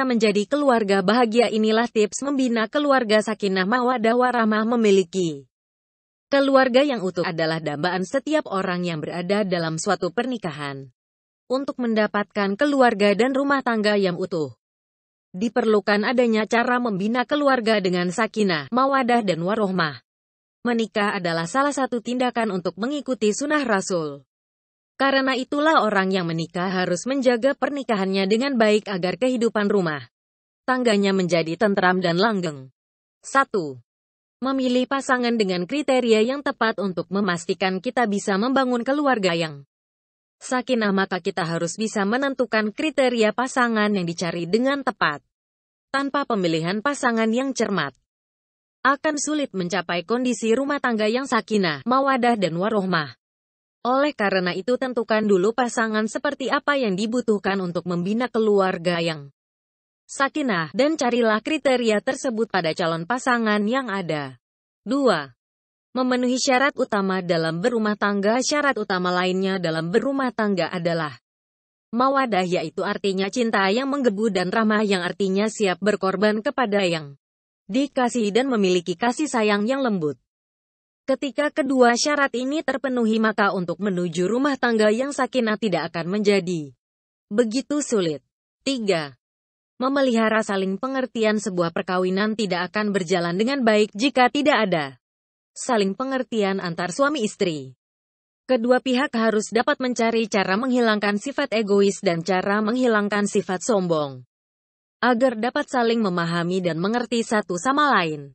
kita menjadi keluarga bahagia inilah tips membina keluarga sakinah mawadah warahmah memiliki. Keluarga yang utuh adalah dambaan setiap orang yang berada dalam suatu pernikahan. Untuk mendapatkan keluarga dan rumah tangga yang utuh, diperlukan adanya cara membina keluarga dengan sakinah, mawadah dan warohmah. Menikah adalah salah satu tindakan untuk mengikuti sunnah Rasul. Karena itulah orang yang menikah harus menjaga pernikahannya dengan baik agar kehidupan rumah tangganya menjadi tentram dan langgeng. 1. Memilih pasangan dengan kriteria yang tepat untuk memastikan kita bisa membangun keluarga yang sakinah maka kita harus bisa menentukan kriteria pasangan yang dicari dengan tepat. Tanpa pemilihan pasangan yang cermat, akan sulit mencapai kondisi rumah tangga yang sakinah, mawadah dan warohmah. Oleh karena itu tentukan dulu pasangan seperti apa yang dibutuhkan untuk membina keluarga yang sakinah, dan carilah kriteria tersebut pada calon pasangan yang ada. 2. Memenuhi syarat utama dalam berumah tangga Syarat utama lainnya dalam berumah tangga adalah Mawadah yaitu artinya cinta yang menggebu dan ramah yang artinya siap berkorban kepada yang dikasih dan memiliki kasih sayang yang lembut. Ketika kedua syarat ini terpenuhi maka untuk menuju rumah tangga yang sakinah tidak akan menjadi begitu sulit. 3. Memelihara saling pengertian sebuah perkawinan tidak akan berjalan dengan baik jika tidak ada saling pengertian antar suami istri. Kedua pihak harus dapat mencari cara menghilangkan sifat egois dan cara menghilangkan sifat sombong agar dapat saling memahami dan mengerti satu sama lain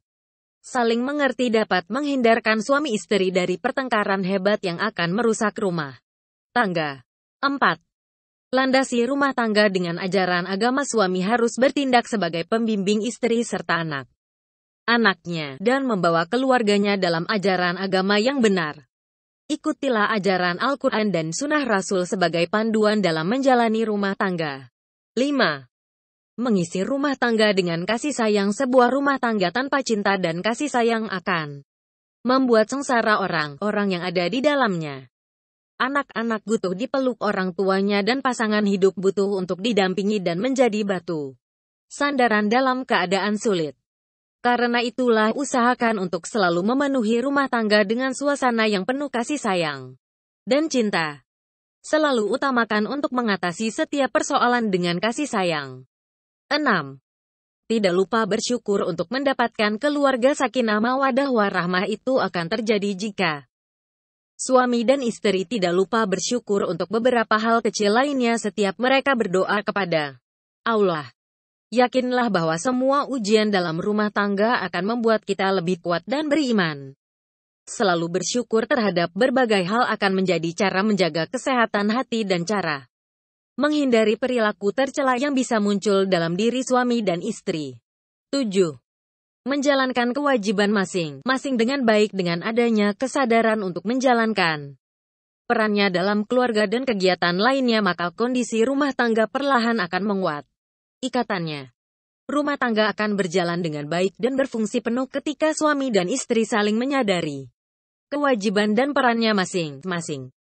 saling mengerti dapat menghindarkan suami istri dari pertengkaran hebat yang akan merusak rumah tangga. 4. Landasi rumah tangga dengan ajaran agama suami harus bertindak sebagai pembimbing istri serta anak. Anaknya dan membawa keluarganya dalam ajaran agama yang benar. Ikutilah ajaran Al-Quran dan Sunnah Rasul sebagai panduan dalam menjalani rumah tangga. 5 mengisi rumah tangga dengan kasih sayang sebuah rumah tangga tanpa cinta dan kasih sayang akan membuat sengsara orang-orang yang ada di dalamnya. Anak-anak butuh dipeluk orang tuanya dan pasangan hidup butuh untuk didampingi dan menjadi batu sandaran dalam keadaan sulit. Karena itulah usahakan untuk selalu memenuhi rumah tangga dengan suasana yang penuh kasih sayang dan cinta. Selalu utamakan untuk mengatasi setiap persoalan dengan kasih sayang. 6. Tidak lupa bersyukur untuk mendapatkan keluarga sakinah mawadah warahmah itu akan terjadi jika suami dan istri tidak lupa bersyukur untuk beberapa hal kecil lainnya setiap mereka berdoa kepada Allah. Yakinlah bahwa semua ujian dalam rumah tangga akan membuat kita lebih kuat dan beriman. Selalu bersyukur terhadap berbagai hal akan menjadi cara menjaga kesehatan hati dan cara Menghindari perilaku tercela yang bisa muncul dalam diri suami dan istri. 7. Menjalankan kewajiban masing-masing dengan baik dengan adanya kesadaran untuk menjalankan perannya dalam keluarga dan kegiatan lainnya maka kondisi rumah tangga perlahan akan menguat. Ikatannya. Rumah tangga akan berjalan dengan baik dan berfungsi penuh ketika suami dan istri saling menyadari kewajiban dan perannya masing-masing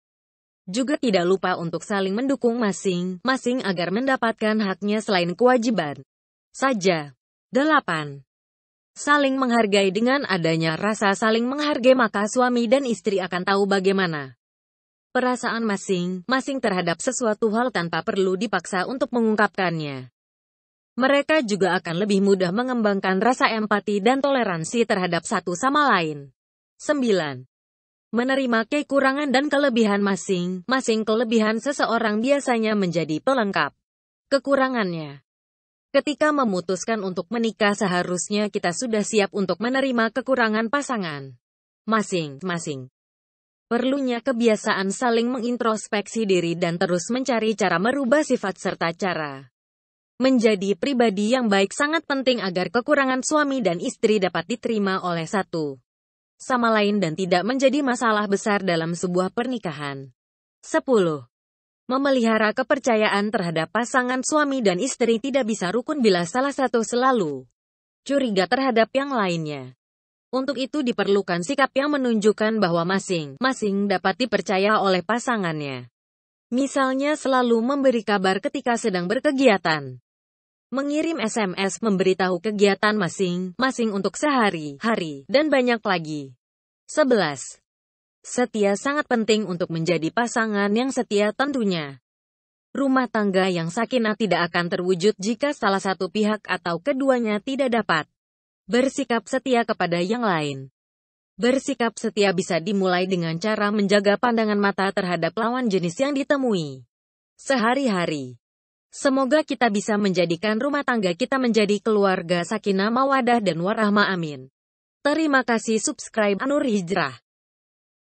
juga tidak lupa untuk saling mendukung masing-masing agar mendapatkan haknya selain kewajiban saja. 8. Saling menghargai dengan adanya rasa saling menghargai maka suami dan istri akan tahu bagaimana perasaan masing-masing terhadap sesuatu hal tanpa perlu dipaksa untuk mengungkapkannya. Mereka juga akan lebih mudah mengembangkan rasa empati dan toleransi terhadap satu sama lain. 9. Menerima kekurangan dan kelebihan masing-masing kelebihan seseorang biasanya menjadi pelengkap kekurangannya. Ketika memutuskan untuk menikah seharusnya kita sudah siap untuk menerima kekurangan pasangan masing-masing. Perlunya kebiasaan saling mengintrospeksi diri dan terus mencari cara merubah sifat serta cara menjadi pribadi yang baik sangat penting agar kekurangan suami dan istri dapat diterima oleh satu sama lain dan tidak menjadi masalah besar dalam sebuah pernikahan. 10. Memelihara kepercayaan terhadap pasangan suami dan istri tidak bisa rukun bila salah satu selalu curiga terhadap yang lainnya. Untuk itu diperlukan sikap yang menunjukkan bahwa masing-masing dapat dipercaya oleh pasangannya. Misalnya selalu memberi kabar ketika sedang berkegiatan, mengirim SMS memberitahu kegiatan masing-masing untuk sehari-hari, dan banyak lagi. 11. Setia sangat penting untuk menjadi pasangan yang setia tentunya. Rumah tangga yang sakinah tidak akan terwujud jika salah satu pihak atau keduanya tidak dapat bersikap setia kepada yang lain. Bersikap setia bisa dimulai dengan cara menjaga pandangan mata terhadap lawan jenis yang ditemui sehari-hari. Semoga kita bisa menjadikan rumah tangga kita menjadi keluarga sakinah mawadah dan warahmah amin. Terima kasih subscribe Anur Hijrah.